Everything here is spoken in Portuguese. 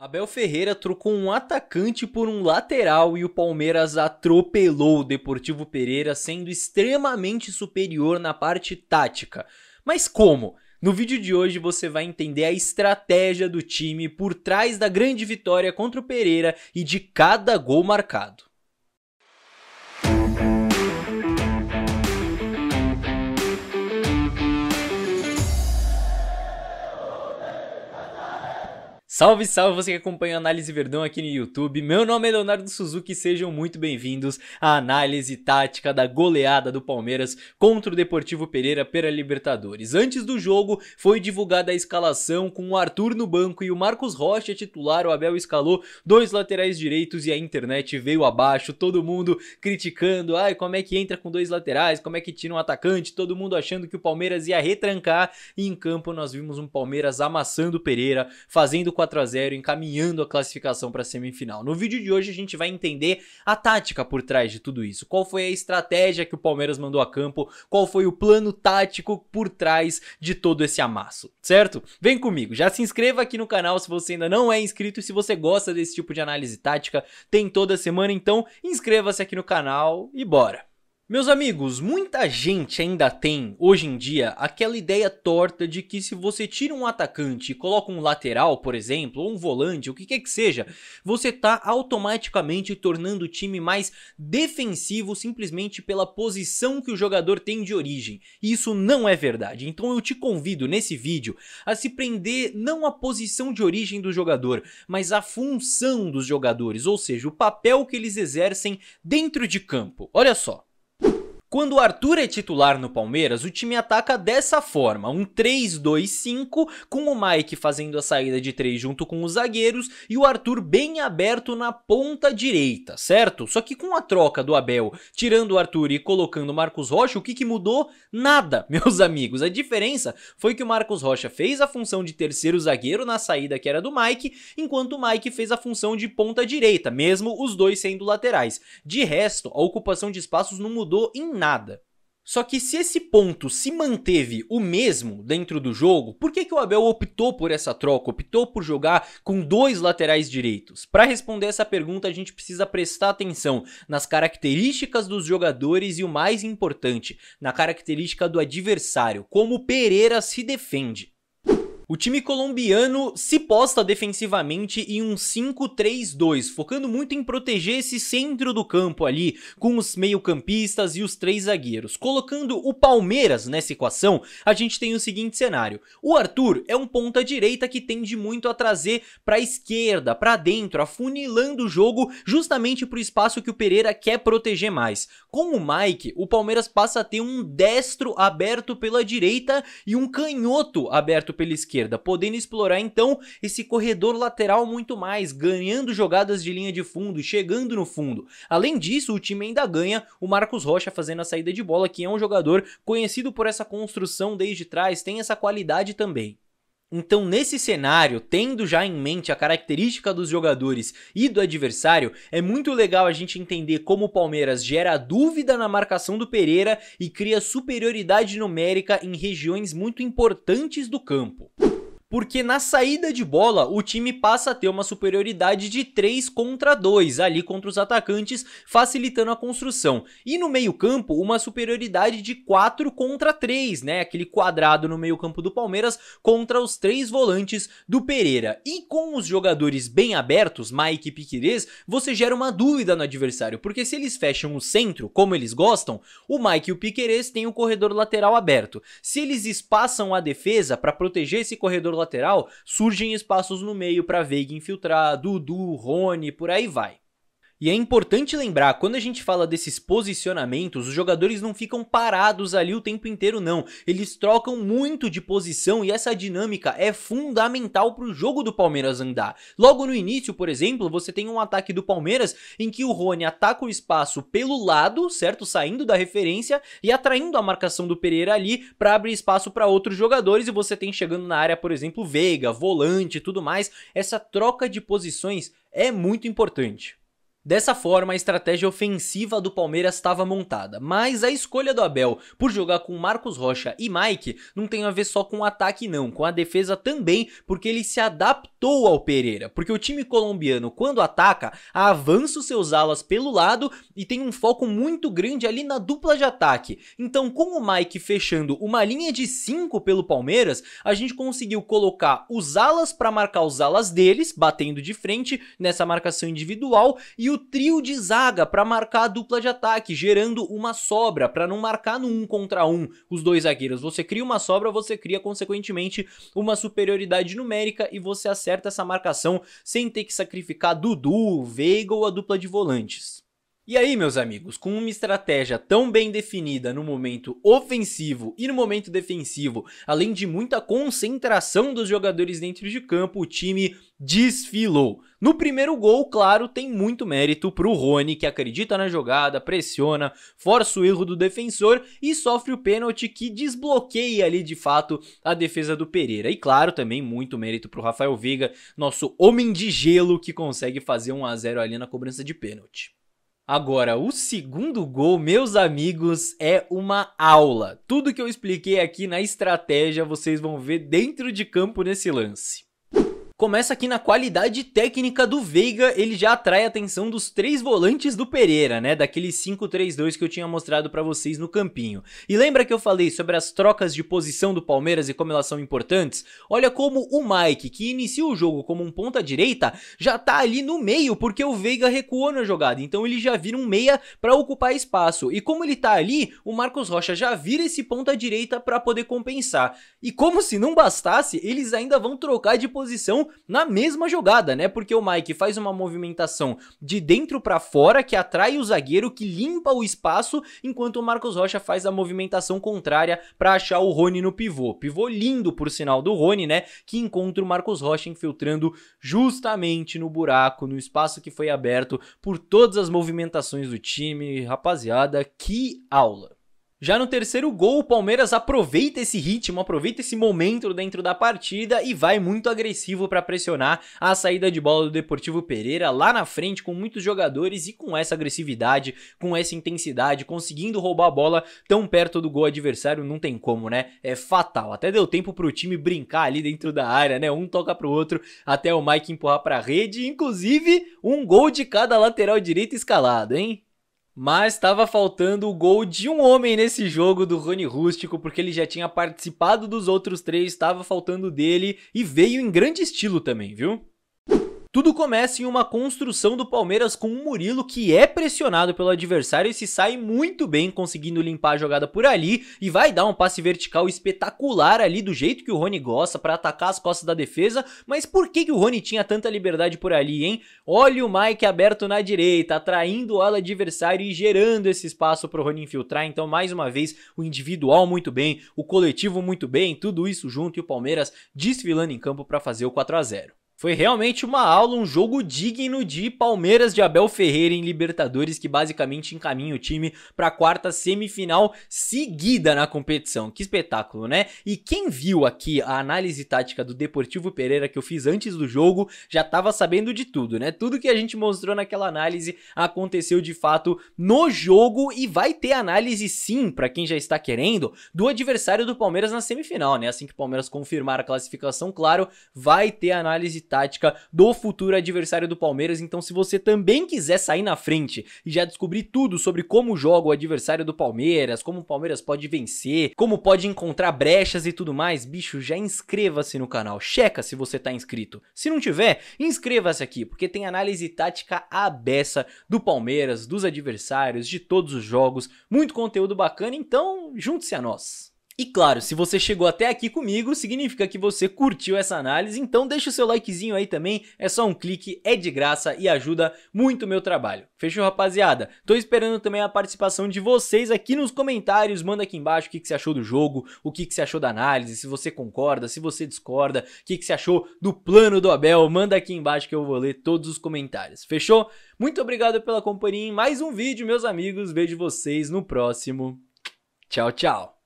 Abel Ferreira trocou um atacante por um lateral e o Palmeiras atropelou o Deportivo Pereira, sendo extremamente superior na parte tática. Mas como? No vídeo de hoje você vai entender a estratégia do time por trás da grande vitória contra o Pereira e de cada gol marcado. Salve, salve você que acompanha a Análise Verdão aqui no YouTube. Meu nome é Leonardo Suzuki e sejam muito bem-vindos à análise tática da goleada do Palmeiras contra o Deportivo Pereira pela Libertadores. Antes do jogo, foi divulgada a escalação com o Arthur no banco e o Marcos Rocha titular. O Abel escalou dois laterais direitos e a internet veio abaixo, todo mundo criticando. Ai, como é que entra com dois laterais? Como é que tira um atacante? Todo mundo achando que o Palmeiras ia retrancar e em campo nós vimos um Palmeiras amassando o Pereira, fazendo com 4 a 0 encaminhando a classificação para a semifinal. No vídeo de hoje a gente vai entender a tática por trás de tudo isso. Qual foi a estratégia que o Palmeiras mandou a campo? Qual foi o plano tático por trás de todo esse amasso, certo? Vem comigo, já se inscreva aqui no canal se você ainda não é inscrito e se você gosta desse tipo de análise tática, tem toda semana, então inscreva-se aqui no canal e bora! Meus amigos, muita gente ainda tem, hoje em dia, aquela ideia torta de que se você tira um atacante e coloca um lateral, por exemplo, ou um volante, o que quer que seja, você está automaticamente tornando o time mais defensivo simplesmente pela posição que o jogador tem de origem. E isso não é verdade. Então eu te convido nesse vídeo a se prender não à posição de origem do jogador, mas à função dos jogadores, ou seja, o papel que eles exercem dentro de campo. Olha só. Quando o Arthur é titular no Palmeiras, o time ataca dessa forma, um 3-2-5, com o Mike fazendo a saída de 3 junto com os zagueiros e o Arthur bem aberto na ponta direita, certo? Só que com a troca do Abel, tirando o Arthur e colocando o Marcos Rocha, o que, que mudou? Nada, meus amigos. A diferença foi que o Marcos Rocha fez a função de terceiro zagueiro na saída que era do Mike, enquanto o Mike fez a função de ponta direita, mesmo os dois sendo laterais. De resto, a ocupação de espaços não mudou em nada. Só que se esse ponto se manteve o mesmo dentro do jogo, por que, que o Abel optou por essa troca, optou por jogar com dois laterais direitos? Para responder essa pergunta, a gente precisa prestar atenção nas características dos jogadores e o mais importante, na característica do adversário, como o Pereira se defende. O time colombiano se posta defensivamente em um 5-3-2, focando muito em proteger esse centro do campo ali, com os meio-campistas e os três zagueiros. Colocando o Palmeiras nessa equação, a gente tem o seguinte cenário: o Arthur é um ponta-direita que tende muito a trazer para a esquerda, para dentro, afunilando o jogo justamente para o espaço que o Pereira quer proteger mais. Com o Mike, o Palmeiras passa a ter um destro aberto pela direita e um canhoto aberto pela esquerda esquerda, podendo explorar então esse corredor lateral muito mais, ganhando jogadas de linha de fundo, chegando no fundo. Além disso, o time ainda ganha o Marcos Rocha fazendo a saída de bola, que é um jogador conhecido por essa construção desde trás, tem essa qualidade também. Então, nesse cenário, tendo já em mente a característica dos jogadores e do adversário, é muito legal a gente entender como o Palmeiras gera dúvida na marcação do Pereira e cria superioridade numérica em regiões muito importantes do campo porque na saída de bola o time passa a ter uma superioridade de 3 contra 2 ali contra os atacantes, facilitando a construção. E no meio-campo, uma superioridade de 4 contra 3, né? Aquele quadrado no meio-campo do Palmeiras contra os três volantes do Pereira. E com os jogadores bem abertos, Mike e Piquerez, você gera uma dúvida no adversário, porque se eles fecham o centro, como eles gostam, o Mike e o Piquerez têm o corredor lateral aberto. Se eles espaçam a defesa para proteger esse corredor lateral, surgem espaços no meio para Veiga infiltrar, Dudu, Rony, por aí vai. E é importante lembrar, quando a gente fala desses posicionamentos, os jogadores não ficam parados ali o tempo inteiro não. Eles trocam muito de posição e essa dinâmica é fundamental para o jogo do Palmeiras andar. Logo no início, por exemplo, você tem um ataque do Palmeiras em que o Rony ataca o espaço pelo lado, certo? Saindo da referência e atraindo a marcação do Pereira ali para abrir espaço para outros jogadores e você tem chegando na área, por exemplo, Veiga, volante e tudo mais. Essa troca de posições é muito importante. Dessa forma, a estratégia ofensiva do Palmeiras estava montada, mas a escolha do Abel por jogar com Marcos Rocha e Mike não tem a ver só com o ataque não, com a defesa também, porque ele se adaptou ao Pereira, porque o time colombiano quando ataca, avança os seus alas pelo lado e tem um foco muito grande ali na dupla de ataque. Então, com o Mike fechando uma linha de 5 pelo Palmeiras, a gente conseguiu colocar os alas para marcar os alas deles, batendo de frente nessa marcação individual e o trio de zaga para marcar a dupla de ataque, gerando uma sobra para não marcar no um contra um os dois zagueiros. Você cria uma sobra, você cria consequentemente uma superioridade numérica e você acerta essa marcação sem ter que sacrificar Dudu, Veiga ou a dupla de volantes. E aí, meus amigos, com uma estratégia tão bem definida no momento ofensivo e no momento defensivo, além de muita concentração dos jogadores dentro de campo, o time desfilou. No primeiro gol, claro, tem muito mérito pro Rony, que acredita na jogada, pressiona, força o erro do defensor e sofre o pênalti que desbloqueia ali de fato a defesa do Pereira. E claro, também muito mérito pro Rafael Veiga, nosso homem de gelo que consegue fazer um a 0 ali na cobrança de pênalti. Agora, o segundo gol, meus amigos, é uma aula. Tudo que eu expliquei aqui na estratégia, vocês vão ver dentro de campo nesse lance começa aqui na qualidade técnica do Veiga, ele já atrai a atenção dos três volantes do Pereira, né? Daquele 5-3-2 que eu tinha mostrado para vocês no campinho. E lembra que eu falei sobre as trocas de posição do Palmeiras e como elas são importantes? Olha como o Mike, que inicia o jogo como um ponta direita, já tá ali no meio porque o Veiga recuou na jogada, então ele já vira um meia para ocupar espaço. E como ele tá ali, o Marcos Rocha já vira esse ponta direita para poder compensar. E como se não bastasse, eles ainda vão trocar de posição na mesma jogada, né? Porque o Mike faz uma movimentação de dentro para fora que atrai o zagueiro, que limpa o espaço, enquanto o Marcos Rocha faz a movimentação contrária para achar o Rony no pivô. Pivô lindo, por sinal, do Rony, né? Que encontra o Marcos Rocha infiltrando justamente no buraco, no espaço que foi aberto por todas as movimentações do time. Rapaziada, que aula! Já no terceiro gol, o Palmeiras aproveita esse ritmo, aproveita esse momento dentro da partida e vai muito agressivo para pressionar a saída de bola do Deportivo Pereira lá na frente com muitos jogadores e com essa agressividade, com essa intensidade, conseguindo roubar a bola tão perto do gol adversário, não tem como, né? É fatal. Até deu tempo pro time brincar ali dentro da área, né? Um toca pro outro até o Mike empurrar para a rede, inclusive um gol de cada lateral direito escalado, hein? Mas estava faltando o gol de um homem nesse jogo do Rony Rústico, porque ele já tinha participado dos outros três, estava faltando dele e veio em grande estilo também, viu? Tudo começa em uma construção do Palmeiras com o Murilo que é pressionado pelo adversário e se sai muito bem conseguindo limpar a jogada por ali e vai dar um passe vertical espetacular ali do jeito que o Rony gosta para atacar as costas da defesa, mas por que, que o Rony tinha tanta liberdade por ali, hein? Olha o Mike aberto na direita, atraindo o ala adversário e gerando esse espaço para o Rony infiltrar, então mais uma vez o individual muito bem, o coletivo muito bem, tudo isso junto e o Palmeiras desfilando em campo para fazer o 4 a 0 foi realmente uma aula, um jogo digno de Palmeiras de Abel Ferreira em Libertadores, que basicamente encaminha o time para a quarta semifinal seguida na competição. Que espetáculo, né? E quem viu aqui a análise tática do Deportivo Pereira que eu fiz antes do jogo já estava sabendo de tudo, né? Tudo que a gente mostrou naquela análise aconteceu de fato no jogo e vai ter análise sim, para quem já está querendo, do adversário do Palmeiras na semifinal, né? Assim que o Palmeiras confirmar a classificação, claro, vai ter análise tática do futuro adversário do Palmeiras. Então, se você também quiser sair na frente e já descobrir tudo sobre como joga o adversário do Palmeiras, como o Palmeiras pode vencer, como pode encontrar brechas e tudo mais, bicho, já inscreva-se no canal. Checa se você tá inscrito. Se não tiver, inscreva-se aqui, porque tem análise tática abessa do Palmeiras, dos adversários, de todos os jogos, muito conteúdo bacana, então junte-se a nós. E claro, se você chegou até aqui comigo, significa que você curtiu essa análise, então deixa o seu likezinho aí também, é só um clique, é de graça e ajuda muito o meu trabalho. Fechou, rapaziada? Tô esperando também a participação de vocês aqui nos comentários, manda aqui embaixo o que, que você achou do jogo, o que, que você achou da análise, se você concorda, se você discorda, o que, que você achou do plano do Abel, manda aqui embaixo que eu vou ler todos os comentários, fechou? Muito obrigado pela companhia em mais um vídeo, meus amigos, vejo vocês no próximo. Tchau, tchau!